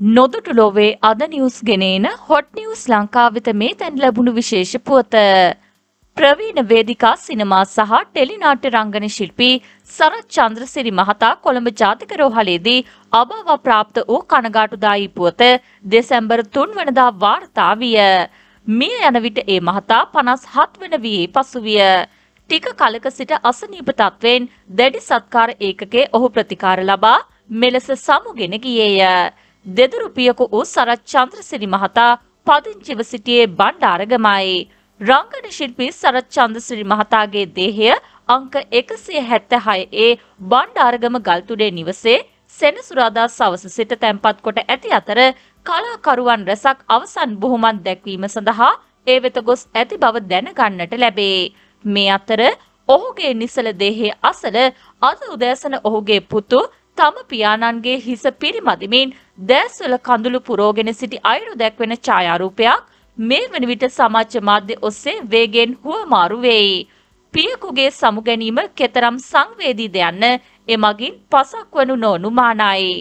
නොදුටුලොවේ අද නිවස් ගෙනන හොට් නිවස් ලංකාවිත මේ තැන් ලැබුණු විශේෂ පුවත. ප්‍රවීණ වේදිකා සිනමා සහ ටෙලිනාට්‍ය රංගන ශිල්පී සරත් චන්ද්‍රසිරි මහතා කොළඹ ජාතික රෝහලේදී අභාව ප්‍රාප්ත වූ කනගාටුදායි පුවත දෙසැම්බර් 3 වනදා වාර්තා විය. මිය යන විට ඒ මහතා 57 වන වියේ පසුවිය. ටික කලක සිට අසනීප තත්වෙන් දැඩි සත්කාර ඒකකයේ ඔහු ප්‍රතිකාර ලබා මෙලෙස සමුගෙන ගියේය. දෙදරුපියකු වූ සරත් චන්ද්‍රසිරි මහතා පදිංචිව සිටියේ බණ්ඩාරගමයි. රංගන ශිල්පී සරත් චන්ද්‍රසිරි මහතාගේ දේහය අංක 176 ඒ බණ්ඩාරගම ගල්තුඩේ නිවසේ සෙනසුරාදා සවස සිට තැන්පත් කොට ඇති අතර කලාකරුවන් රැසක් අවසන් බොහොමත් දැක්වීම සඳහා ඒ වෙත ගොස් ඇති බව දැනගන්නට ලැබේ. මේ අතර ඔහුගේ නිසල දේහයේ අසල අද උදෑසන ඔහුගේ පුතු තම පියාණන්ගේ හිස පිරිමදිමින් දෑස්වල කඳුළු පුරෝගෙන සිටි අයුරු දැක්වෙන ඡායාරූපයක් මේ වන විට සමාජ මාධ්‍ය ඔස්සේ වේගෙන් හුවමාරු වෙයි. පියෙකුගේ සමු ගැනීම කෙතරම් සංවේදීද යන්න එමගින් පසක් වනු නොනුමානයි.